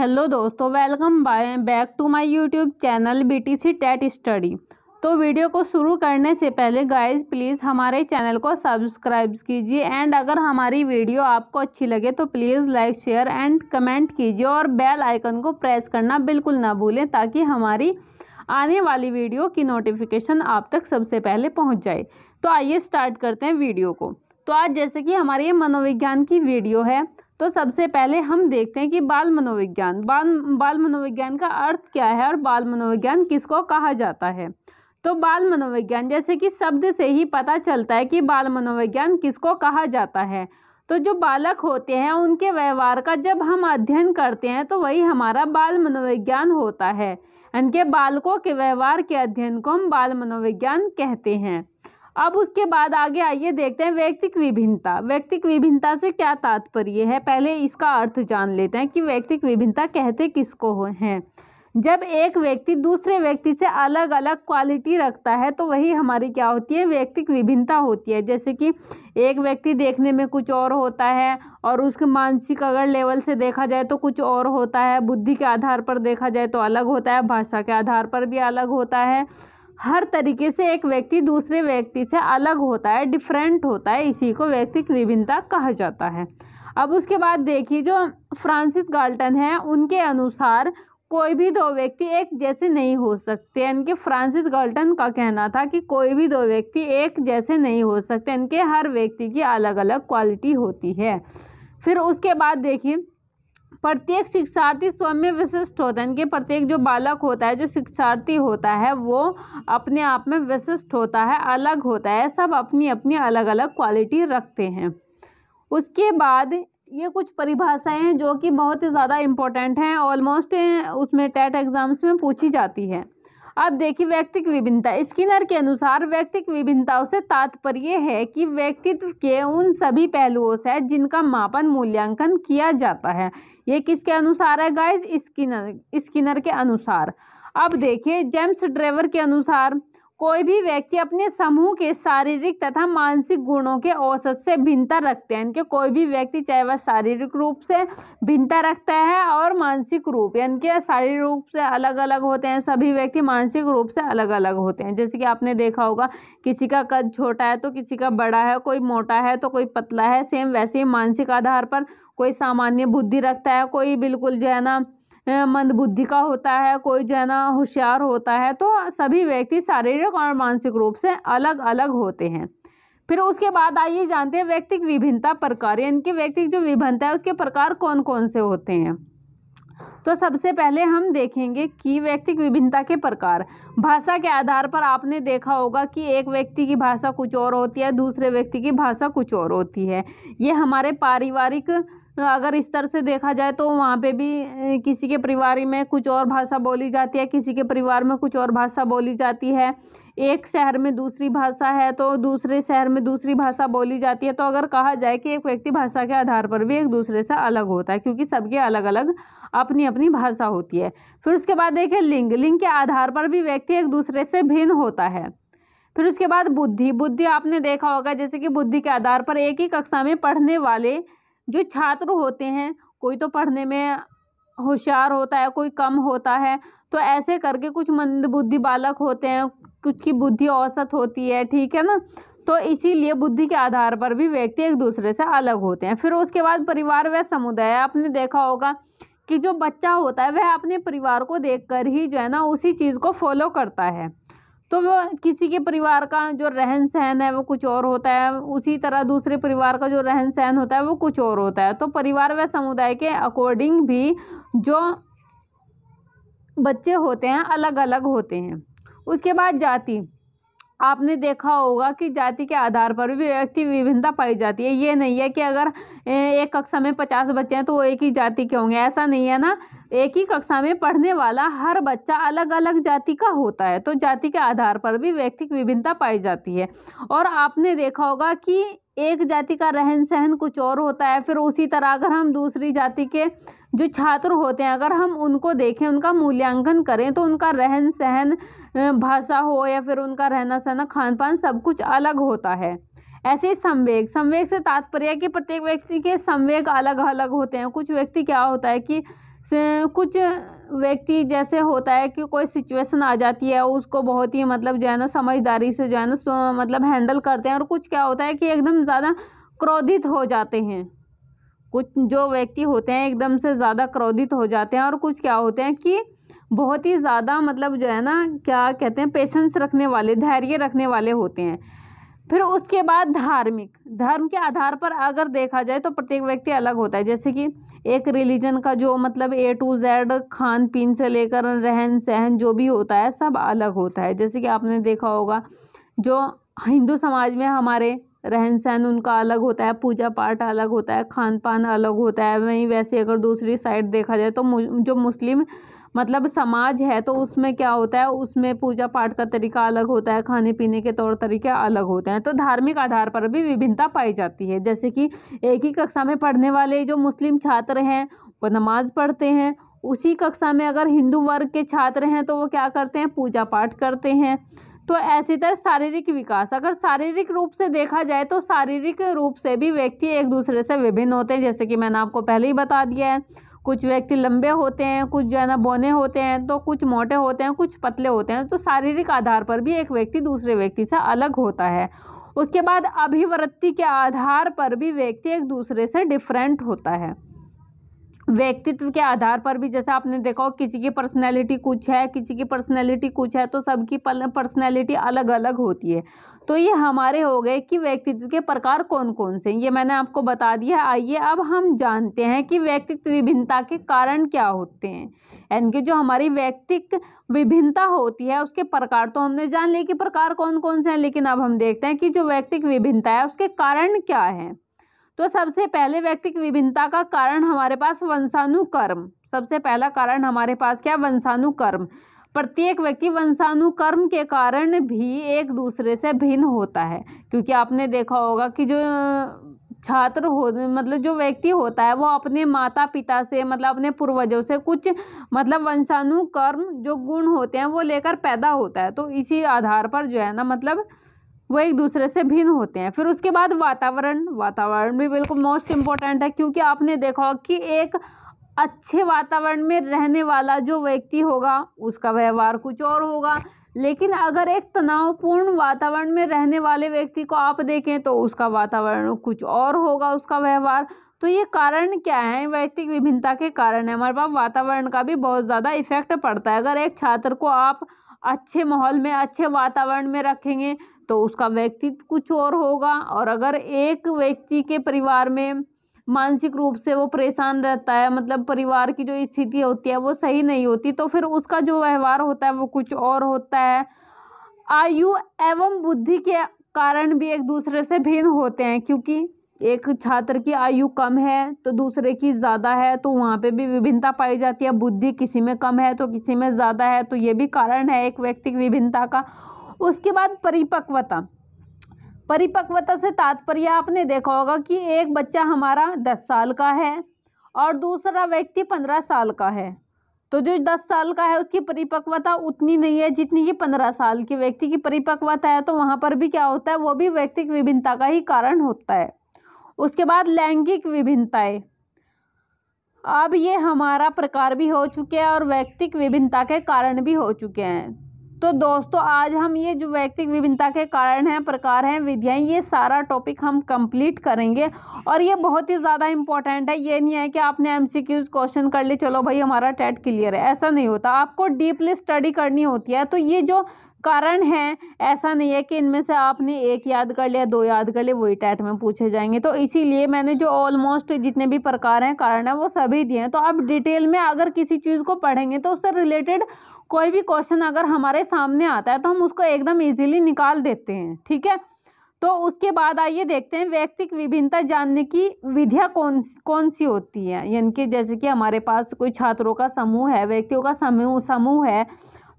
hello दोस्तों welcome back to my YouTube channel BTC TET study तो video को शुरू करने से पहले गाइस प्लीज़ हमारे चैनल को सब्सक्राइब कीजिए एंड अगर हमारी वीडियो आपको अच्छी लगे तो please like share and comment कीजिए और बेल आइकन को प्रेस करना बिल्कुल ना भूलें ताकि हमारी आने वाली वीडियो की नोटिफिकेशन आप तक सबसे पहले पहुँच जाए तो आइए स्टार्ट करते हैं वीडियो को तो आज जैसे कि हमारी मनोविज्ञान की वीडियो है तो सबसे पहले हम देखते हैं कि बाल मनोविज्ञान बाल बाल मनोविज्ञान का अर्थ क्या है और बाल मनोविज्ञान किसको कहा जाता है तो बाल मनोविज्ञान जैसे कि शब्द से ही पता चलता है कि बाल मनोविज्ञान किसको कहा जाता है तो जो बालक होते हैं उनके व्यवहार का जब हम अध्ययन करते हैं तो वही हमारा बाल मनोविज्ञान होता है इनके बालकों के व्यवहार के अध्ययन को हम बाल मनोविज्ञान कहते हैं अब उसके बाद आगे आइए देखते हैं व्यक्तिक विभिन्नता व्यक्तिक विभिन्नता से क्या तात्पर्य है पहले इसका अर्थ जान लेते हैं कि व्यक्तिक विभिन्नता कहते किसको हैं जब एक व्यक्ति दूसरे व्यक्ति से अलग अलग क्वालिटी रखता है तो वही हमारी क्या होती है व्यक्तिक विभिन्नता होती है जैसे कि एक व्यक्ति देखने में कुछ और होता है और उसके मानसिक अगर लेवल से देखा जाए तो कुछ और होता है बुद्धि के आधार पर देखा जाए तो अलग होता है भाषा के आधार पर भी अलग होता है हर तरीके से एक व्यक्ति दूसरे व्यक्ति से अलग होता है डिफरेंट होता है इसी को व्यक्तिक विभिन्नता कहा जाता है अब उसके बाद देखिए जो फ्रांसिस गाल्टन है उनके अनुसार कोई भी दो व्यक्ति एक जैसे नहीं हो सकते यानी कि फ्रांसिस गाल्टन का कहना था कि कोई भी दो व्यक्ति एक जैसे नहीं हो सकते इनके हर व्यक्ति की अलग अलग क्वालिटी होती है फिर उसके बाद देखिए प्रत्येक शिक्षार्थी स्वयं में विशिष्ट होता है इनके प्रत्येक जो बालक होता है जो शिक्षार्थी होता है वो अपने आप में विशिष्ट होता है अलग होता है सब अपनी अपनी अलग अलग क्वालिटी रखते हैं उसके बाद ये कुछ परिभाषाएं हैं जो कि बहुत ही ज़्यादा इम्पोर्टेंट हैं ऑलमोस्ट उसमें टेट एग्ज़ाम्स में पूछी जाती है अब देखिए व्यक्तिक विभिन्नता स्किनर के अनुसार व्यक्तिक विभिन्नताओं से तात्पर्य है कि व्यक्तित्व के उन सभी पहलुओं से जिनका मापन मूल्यांकन किया जाता है ये किसके अनुसार है गाइज स्किनर स्किनर के अनुसार अब देखिए जेम्स ड्रेवर के अनुसार कोई भी व्यक्ति अपने समूह के शारीरिक तथा मानसिक गुणों के औसत से भिन्नता रखते हैं इनके कोई भी व्यक्ति चाहे वह शारीरिक रूप से भिन्नता रखता है और मानसिक रूप यानी कि शारीरिक रूप से अलग अलग होते हैं सभी व्यक्ति मानसिक रूप से अलग अलग होते हैं जैसे कि आपने देखा होगा किसी का कद छोटा है तो किसी का बड़ा है कोई मोटा है तो कोई पतला है सेम वैसे ही मानसिक आधार पर कोई सामान्य बुद्धि रखता है कोई बिल्कुल जो है ना मंदबुद्धि का होता है कोई जो है ना होशियार होता है तो सभी व्यक्ति शारीरिक और मानसिक रूप से अलग अलग होते हैं फिर उसके बाद आइए जानते हैं व्यक्तिक विभिन्नता प्रकार यानी कि व्यक्तिक जो विभिन्नता है उसके प्रकार कौन कौन से होते हैं तो सबसे पहले हम देखेंगे कि व्यक्तिक विभिन्नता के प्रकार भाषा के आधार पर आपने देखा होगा कि एक व्यक्ति की भाषा कुछ और होती है दूसरे व्यक्ति की भाषा कुछ और होती है ये हमारे पारिवारिक अगर इस तरह से देखा जाए तो वहाँ पे भी किसी के परिवार में कुछ और भाषा बोली जाती है किसी के परिवार में कुछ और भाषा बोली जाती है एक शहर में दूसरी भाषा है तो दूसरे शहर में दूसरी भाषा बोली जाती है तो अगर कहा जाए कि एक व्यक्ति भाषा के आधार पर भी एक दूसरे से अलग होता है क्योंकि सबके अलग अलग अपनी अपनी भाषा होती है फिर उसके बाद देखिए लिंग लिंग के आधार पर भी व्यक्ति एक दूसरे से भिन्न होता है फिर उसके बाद बुद्धि बुद्धि आपने देखा होगा जैसे कि बुद्धि के आधार पर एक ही कक्षा में पढ़ने वाले जो छात्र होते हैं कोई तो पढ़ने में होशियार होता है कोई कम होता है तो ऐसे करके कुछ मंद बुद्धि बालक होते हैं कुछ की बुद्धि औसत होती है ठीक है ना तो इसीलिए बुद्धि के आधार पर भी व्यक्ति एक दूसरे से अलग होते हैं फिर उसके बाद परिवार व समुदाय आपने देखा होगा कि जो बच्चा होता है वह अपने परिवार को देखकर ही जो है ना उसी चीज़ को फॉलो करता है तो वो किसी के परिवार का जो रहन सहन है वो कुछ और होता है उसी तरह दूसरे परिवार का जो रहन सहन होता है वो कुछ और होता है तो परिवार व समुदाय के अकॉर्डिंग भी जो बच्चे होते हैं अलग अलग होते हैं उसके बाद जाति आपने देखा होगा कि जाति के आधार पर भी व्यक्ति विभिन्नता पाई जाती है ये नहीं है कि अगर एक कक्षा में पचास बच्चे हैं तो वो एक ही जाति के होंगे ऐसा नहीं है ना एक ही कक्षा में पढ़ने वाला हर बच्चा अलग अलग जाति का होता है तो जाति के आधार पर भी व्यक्तिक विभिन्नता पाई जाती है और आपने देखा होगा कि एक जाति का रहन सहन कुछ और होता है फिर उसी तरह अगर हम दूसरी जाति के जो छात्र होते हैं अगर हम उनको देखें उनका मूल्यांकन करें तो उनका रहन सहन भाषा हो या फिर उनका रहना सहना खान पान सब कुछ अलग होता है ऐसे ही संवेग संवेग से तात्पर्य कि प्रत्येक व्यक्ति के संवेग अलग अलग होते हैं कुछ व्यक्ति क्या होता है कि कुछ व्यक्ति जैसे होता है कि कोई सिचुएशन आ जाती है उसको बहुत ही मतलब जो है ना समझदारी से जो है ना मतलब हैंडल करते हैं और कुछ क्या होता है कि एकदम ज़्यादा क्रोधित हो जाते हैं कुछ जो व्यक्ति होते हैं एकदम से ज़्यादा क्रोधित हो जाते हैं और कुछ क्या होते हैं कि बहुत ही ज़्यादा मतलब जो है ना क्या कहते हैं पेशेंस रखने वाले धैर्य रखने वाले होते हैं फिर उसके बाद धार्मिक धर्म के आधार पर अगर देखा जाए तो प्रत्येक व्यक्ति अलग होता है जैसे कि एक रिलीजन का जो मतलब ए टू जेड खान पीन से लेकर रहन सहन जो भी होता है सब अलग होता है जैसे कि आपने देखा होगा जो हिंदू समाज में हमारे रहन सहन उनका अलग होता है पूजा पाठ अलग होता है खान पान अलग होता है वहीं वैसे अगर दूसरी साइड देखा जाए तो जो मुस्लिम मतलब समाज है तो उसमें क्या होता है उसमें पूजा पाठ का तरीका अलग होता है खाने पीने के तौर तरीके अलग होते हैं तो धार्मिक आधार पर भी विभिन्नता पाई जाती है जैसे कि एक ही कक्षा में पढ़ने वाले जो मुस्लिम छात्र हैं वो नमाज़ पढ़ते हैं उसी कक्षा में अगर हिंदू वर्ग के छात्र हैं तो वो क्या करते हैं पूजा पाठ करते हैं तो ऐसी तरह शारीरिक विकास अगर शारीरिक रूप से देखा जाए तो शारीरिक रूप से भी व्यक्ति एक दूसरे से विभिन्न होते हैं जैसे कि मैंने आपको पहले ही बता दिया है कुछ व्यक्ति लंबे होते हैं कुछ जो है ना होते हैं तो कुछ मोटे होते हैं कुछ पतले होते हैं तो शारीरिक आधार पर भी एक व्यक्ति दूसरे व्यक्ति से अलग होता है उसके बाद अभिवृत्ति के आधार पर भी व्यक्ति एक दूसरे से डिफरेंट होता है व्यक्तित्व के आधार पर भी जैसे आपने देखा किसी की पर्सनैलिटी कुछ है किसी की पर्सनैलिटी कुछ है तो सबकी पर्सनैलिटी अलग अलग होती है तो ये हमारे हो गए कि व्यक्तित्व के प्रकार कौन कौन से ये मैंने आपको बता दिया आइए अब हम जानते हैं कि व्यक्तित्व विभिन्नता के कारण क्या होते हैं यानी कि जो हमारी व्यक्तिक विभिन्नता होती है उसके प्रकार तो हमने जान लिए कि प्रकार कौन कौन से हैं लेकिन अब हम देखते हैं कि जो व्यक्तिक विभिन्नता है उसके कारण क्या है तो सबसे पहले व्यक्तिक विभिन्नता का कारण हमारे पास वंशानुकर्म सबसे पहला कारण हमारे पास क्या वंशानुकर्म प्रत्येक व्यक्ति वंशानुकर्म के कारण भी एक दूसरे से भिन्न होता है क्योंकि आपने देखा होगा कि जो छात्र हो मतलब जो व्यक्ति होता है वो अपने माता पिता से मतलब अपने पूर्वजों से कुछ मतलब वंशानुकर्म जो गुण होते हैं वो लेकर पैदा होता है तो इसी आधार पर जो है ना मतलब वो एक दूसरे से भिन्न होते हैं फिर उसके बाद वातावरण वातावरण भी बिल्कुल मोस्ट इम्पॉर्टेंट है क्योंकि आपने देखा कि एक अच्छे वातावरण में रहने वाला जो व्यक्ति होगा उसका व्यवहार कुछ और होगा लेकिन अगर एक तनावपूर्ण वातावरण में रहने वाले व्यक्ति को आप देखें तो उसका वातावरण कुछ और होगा उसका व्यवहार तो ये कारण क्या है वैयक्तिक विभिन्नता के कारण है हमारे पास वातावरण का भी बहुत ज़्यादा इफेक्ट पड़ता है अगर एक छात्र को आप अच्छे माहौल में अच्छे वातावरण में रखेंगे तो उसका व्यक्तित्व कुछ और होगा और अगर एक व्यक्ति के परिवार में मानसिक रूप से वो परेशान रहता है मतलब परिवार की जो स्थिति होती है वो सही नहीं होती तो फिर उसका जो व्यवहार होता है वो कुछ और होता है आयु एवं बुद्धि के कारण भी एक दूसरे से भिन्न होते हैं क्योंकि एक छात्र की आयु कम है तो दूसरे की ज़्यादा है तो वहाँ पे भी विभिन्नता पाई जाती है बुद्धि किसी में कम है तो किसी में ज़्यादा है तो ये भी कारण है एक व्यक्ति की विभिन्नता का उसके बाद परिपक्वता परिपक्वता से तात्पर्य आपने देखा होगा कि एक बच्चा हमारा दस साल का है और दूसरा व्यक्ति पंद्रह साल का है तो जो दस साल का है उसकी परिपक्वता उतनी नहीं है जितनी कि पंद्रह साल के व्यक्ति की परिपक्वता है तो वहाँ पर भी क्या होता है वो भी व्यक्तिक विभिन्नता का ही कारण होता है उसके बाद लैंगिक विभिन्नताएँ अब ये हमारा प्रकार भी हो चुके हैं और व्यक्तिक विभिन्नता के कारण भी हो चुके हैं तो दोस्तों आज हम ये जो व्यक्तिक विभिन्नता के कारण हैं प्रकार हैं विधियाँ ये सारा टॉपिक हम कंप्लीट करेंगे और ये बहुत ही ज़्यादा इंपॉर्टेंट है ये नहीं है कि आपने एम सी क्यूज क्वेश्चन कर ली चलो भाई हमारा टेट क्लियर है ऐसा नहीं होता आपको डीपली स्टडी करनी होती है तो ये जो कारण है ऐसा नहीं है कि इनमें से आपने एक याद कर लिया दो याद कर लिया वही टैट में पूछे जाएंगे तो इसीलिए मैंने जो ऑलमोस्ट जितने भी प्रकार हैं कारण है वो सभी दिए हैं तो आप डिटेल में अगर किसी चीज़ को पढ़ेंगे तो उससे रिलेटेड कोई भी क्वेश्चन अगर हमारे सामने आता है तो हम उसको एकदम इजीली निकाल देते हैं ठीक है तो उसके बाद आइए देखते हैं व्यक्तिक विभिन्नता जानने की विधियाँ कौन कौन सी होती है यानी कि जैसे कि हमारे पास कोई छात्रों का समूह है व्यक्तियों का समूह समूह है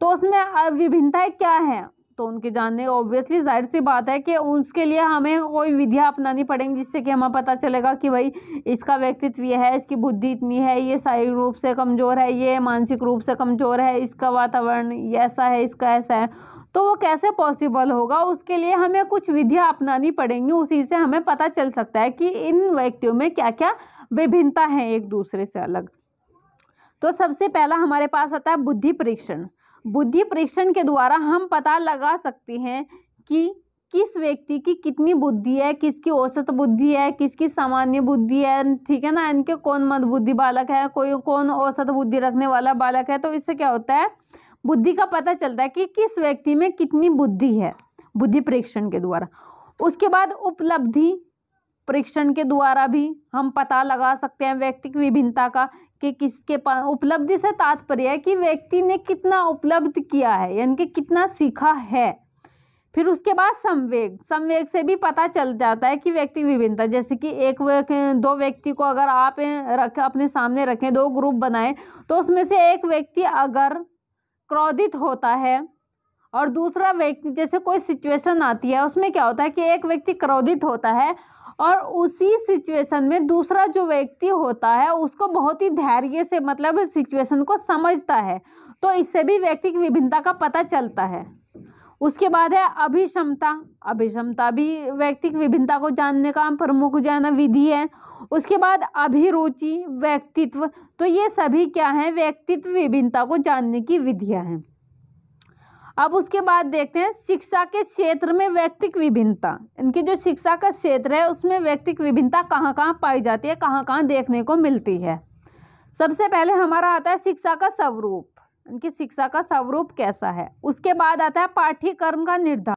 तो उसमें विभिन्नताएँ क्या है तो उनके जानने ऑब्वियसली जाहिर सी बात है कि उसके लिए हमें कोई विधियाँ अपनानी पड़ेंगी जिससे कि हमें पता चलेगा कि भाई इसका व्यक्तित्व यह है इसकी बुद्धि इतनी है ये शारीरिक रूप से कमज़ोर है ये मानसिक रूप से कमज़ोर है इसका वातावरण ऐसा है इसका ऐसा है तो वो कैसे पॉसिबल होगा उसके लिए हमें कुछ विधियाँ अपनानी पड़ेंगी उसी से हमें पता चल सकता है कि इन व्यक्तियों में क्या क्या विभिन्नता है एक दूसरे से अलग तो सबसे पहला हमारे पास आता है बुद्धि परीक्षण बुद्धि परीक्षण के द्वारा हम पता लगा सकते हैं कि किस व्यक्ति की कितनी बुद्धि है किसकी औसत बुद्धि है किसकी सामान्य बुद्धि है ठीक है ना इनके कौन मंद बुद्धि बालक है कोई कौन औसत बुद्धि रखने वाला बालक है तो इससे क्या होता है बुद्धि का पता चलता है कि किस व्यक्ति में कितनी बुद्धि है बुद्धि परीक्षण के द्वारा उसके बाद उपलब्धि परीक्षण के द्वारा भी हम पता लगा सकते हैं व्यक्ति की विभिन्नता का कि किसके पास उपलब्धि से तात्पर्य है कि व्यक्ति ने कितना उपलब्ध किया है यानी कि कितना सीखा है फिर उसके बाद संवेग संवेग से भी पता चल जाता है कि व्यक्ति विभिन्नता जैसे कि एक दो व्यक्ति को अगर आप रख अपने सामने रखें दो ग्रुप बनाएं तो उसमें से एक व्यक्ति अगर क्रोधित होता है और दूसरा व्यक्ति जैसे कोई सिचुएशन आती है उसमें क्या होता है कि एक व्यक्ति क्रोधित होता है और उसी सिचुएशन में दूसरा जो व्यक्ति होता है उसको बहुत ही धैर्य से मतलब सिचुएशन को समझता है तो इससे भी व्यक्ति की विभिन्नता का पता चलता है उसके बाद है अभिषमता अभिषमता भी व्यक्तिक विभिन्नता को जानने का प्रमुख जाना विधि है उसके बाद अभिरुचि व्यक्तित्व तो ये सभी क्या है व्यक्तित्व विभिन्नता को जानने की विधियां हैं अब उसके बाद देखते हैं शिक्षा के क्षेत्र में व्यक्तिक विभिन्नता इनकी जो शिक्षा का क्षेत्र है उसमें व्यक्तिक विभिन्नता कहाँ कहाँ पाई जाती है कहाँ कहाँ देखने को मिलती है सबसे पहले हमारा आता है शिक्षा का स्वरूप इनकी शिक्षा का स्वरूप कैसा है उसके बाद आता है पाठ्यक्रम का निर्धारण